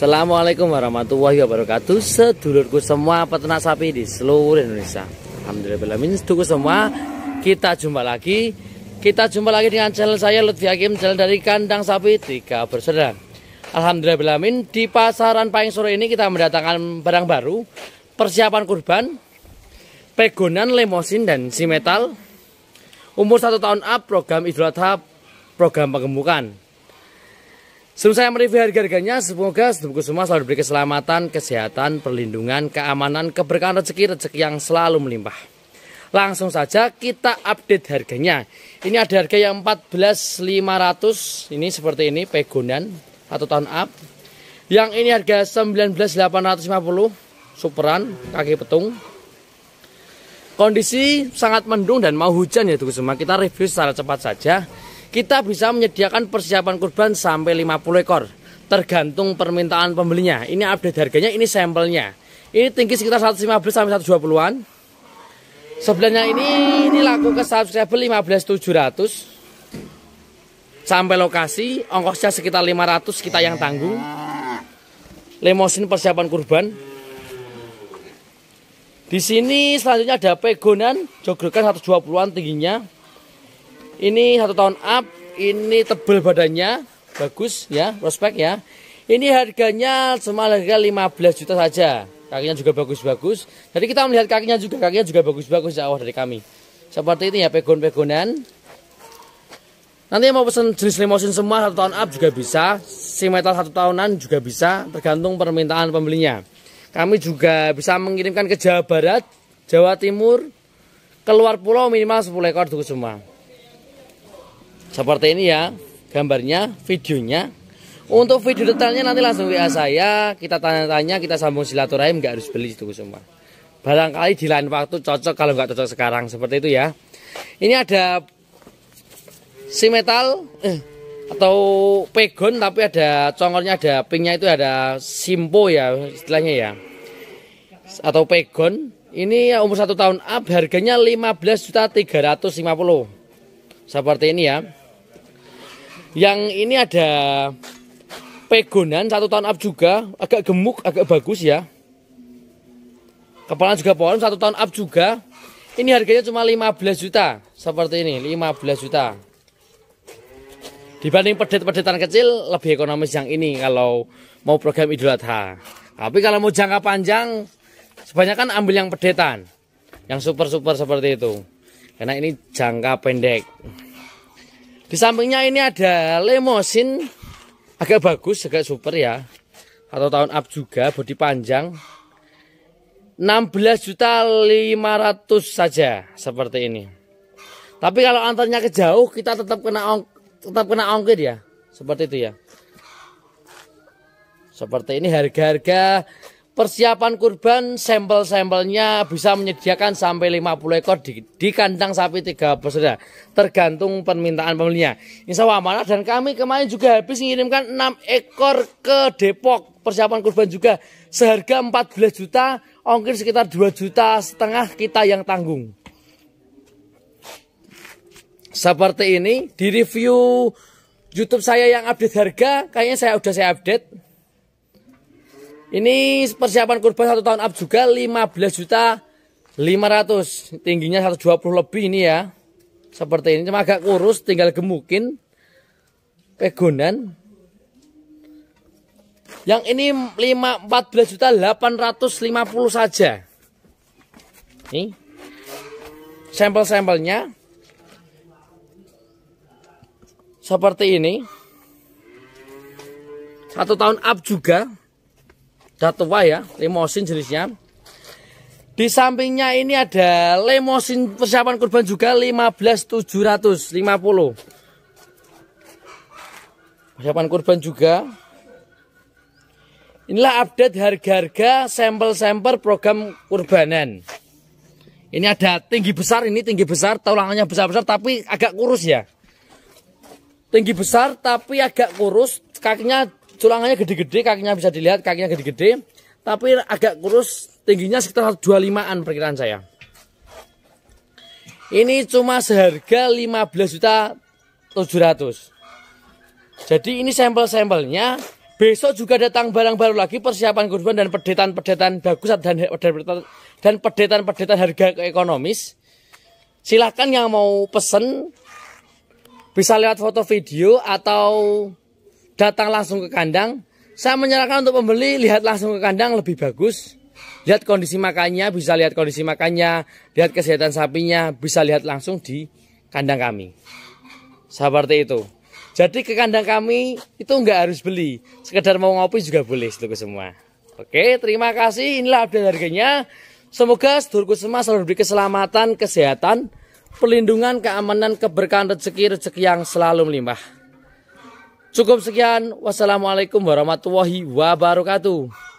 Assalamualaikum warahmatullahi wabarakatuh Sedulurku semua peternak sapi di seluruh Indonesia Alhamdulillah Sedulurku semua Kita jumpa lagi Kita jumpa lagi dengan channel saya Lutfi Hakim Channel dari kandang sapi tiga bersaudara Alhamdulillah Di pasaran paling sore ini kita mendatangkan barang baru Persiapan kurban Pegonan, lemosin, dan simetal Umur satu tahun up Program Idul Adha Program pengembukan. Sebelum saya mereview harga-harganya, semoga semoga semua selalu diberi keselamatan, kesehatan, perlindungan, keamanan, keberkahan rezeki, rezeki yang selalu melimpah. Langsung saja kita update harganya. Ini ada harga yang 14.500, ini seperti ini, pegunan atau tahun up. Yang ini harga 19.850, superan, kaki petung. Kondisi sangat mendung dan mau hujan ya, tunggu semua. Kita review secara cepat saja kita bisa menyediakan persiapan kurban sampai 50 ekor tergantung permintaan pembelinya. Ini update harganya, ini sampelnya. Ini tinggi sekitar 115 sampai 120-an. Sebelahnya ini ini laku ke subscriber 15700 sampai lokasi ongkosnya sekitar 500 kita yang tanggung. Lemosin persiapan kurban. Di sini selanjutnya ada pegonan jogrokan 120-an tingginya. Ini satu tahun up, ini tebel badannya, bagus ya, prospek ya. Ini harganya cuma harga 15 juta saja. Kakinya juga bagus-bagus. Jadi kita melihat kakinya juga, kakinya juga bagus-bagus ya Allah dari kami. Seperti ini ya, pegon-pegonan. Nanti yang mau pesen jenis limousine semua satu tahun up juga bisa. Si metal satu tahunan juga bisa, tergantung permintaan pembelinya. Kami juga bisa mengirimkan ke Jawa Barat, Jawa Timur, keluar pulau minimal 10 ekor dulu semua seperti ini ya gambarnya videonya untuk video detailnya nanti langsung WA saya kita tanya-tanya kita sambung silaturahim nggak harus beli itu semua barangkali di lain waktu cocok kalau nggak cocok sekarang seperti itu ya ini ada si metal eh, atau pegon tapi ada congornya ada pinknya itu ada simpo ya istilahnya ya atau pegon ini ya, umur satu tahun up harganya 15 juta 350 seperti ini ya yang ini ada pegonan satu tahun up juga agak gemuk agak bagus ya kepala juga pohon satu tahun up juga ini harganya cuma 15 juta seperti ini 15 juta dibanding pedet-pedetan kecil lebih ekonomis yang ini kalau mau program idul adha tapi kalau mau jangka panjang sebanyak kan ambil yang pedetan yang super-super seperti itu karena ini jangka pendek di sampingnya ini ada lemosin agak bagus, agak super ya. Atau tahun up juga, bodi panjang. 16 juta 500 saja seperti ini. Tapi kalau antarnya ke jauh kita tetap kena ong, tetap kena ongkir ya. Seperti itu ya. Seperti ini harga-harga persiapan kurban sampel-sampelnya bisa menyediakan sampai 50 ekor di, di kandang sapi 3 perseda tergantung permintaan pembelinya insya Allah amanah dan kami kemarin juga habis mengirimkan 6 ekor ke Depok persiapan kurban juga seharga 14 juta ongkir sekitar 2 juta setengah kita yang tanggung seperti ini di review YouTube saya yang update harga kayaknya saya udah saya update ini persiapan kurban satu tahun up juga 15 juta 500 tingginya 120 lebih ini ya seperti ini cuma agak kurus tinggal gemukin pegunan yang ini 5 14 juta 850 saja ini sampel-sampelnya seperti ini satu tahun up juga udah tua ya, limosin jenisnya. Di sampingnya ini ada limosin persiapan kurban juga 15750. Persiapan kurban juga. Inilah update harga-harga sampel-sampel program kurbanan. Ini ada tinggi besar, ini tinggi besar, tulangannya besar-besar tapi agak kurus ya. Tinggi besar tapi agak kurus, kakinya tulangannya gede-gede, kakinya bisa dilihat, kakinya gede-gede. Tapi agak kurus, tingginya sekitar 25 an perkiraan saya. Ini cuma seharga 15 juta 700. Jadi ini sampel-sampelnya. Besok juga datang barang baru lagi persiapan kurban dan pedetan-pedetan bagus dan dan pedetan-pedetan harga ekonomis. Silahkan yang mau pesen bisa lihat foto video atau datang langsung ke kandang. Saya menyarankan untuk pembeli lihat langsung ke kandang lebih bagus. Lihat kondisi makannya, bisa lihat kondisi makannya, lihat kesehatan sapinya, bisa lihat langsung di kandang kami. Seperti itu. Jadi ke kandang kami itu nggak harus beli, sekedar mau ngopi juga boleh seluruh semua. Oke, terima kasih. Inilah update harganya. Semoga seluruh semua selalu diberi keselamatan, kesehatan, pelindungan, keamanan, keberkahan rezeki, rezeki yang selalu melimpah. Cukup sekian. Wassalamualaikum warahmatullahi wabarakatuh.